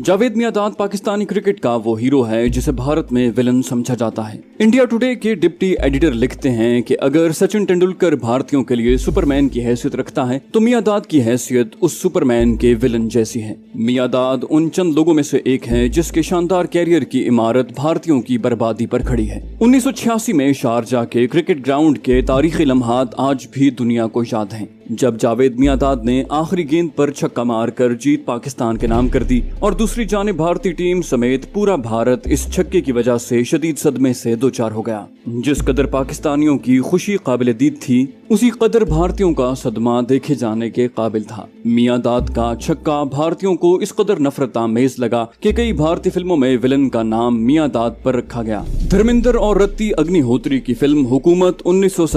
Javed my dad Pakistani cricket का वो hero है जिसे भारत में विलन समझा जाता है इंडिया टुडे के डिप्टी एडिटर लिखते हैं कि अगर सचिन तेंदुलकर भारतीयों के लिए सुपरमैन की हैसियत रखता है तो मियादाद की हैसियत उस सुपरमैन के विलन जैसी है मियादाद उन चंद लोगों में से एक है जिसके शानदार कैरियर की इमारत भारतीयों की बर्बादी पर खड़ी है उन्नीस में शारजा के क्रिकेट ग्राउंड के तारीखी लम्हात आज भी दुनिया को याद है जब जावेद मियादाद ने आखिरी गेंद पर छक्का मारकर जीत पाकिस्तान के नाम कर दी और दूसरी जानब भारतीय टीम समेत पूरा भारत इस छक्के की वजह से शदीद सदमे से दो चार हो गया जिस कदर पाकिस्तानियों की खुशी काबिल दीद थी उसी कदर भारतीयों का सदमा देखे जाने के काबिल था मियाँ दाद का छक्का भारतीयों को इस कदर नफरत आमेज लगा कि कई भारतीय फिल्मों में विलन का नाम मियाँ दाद पर रखा गया धर्मिंदर और रत्ती अग्निहोत्री की फिल्म हुकूमत उन्नीस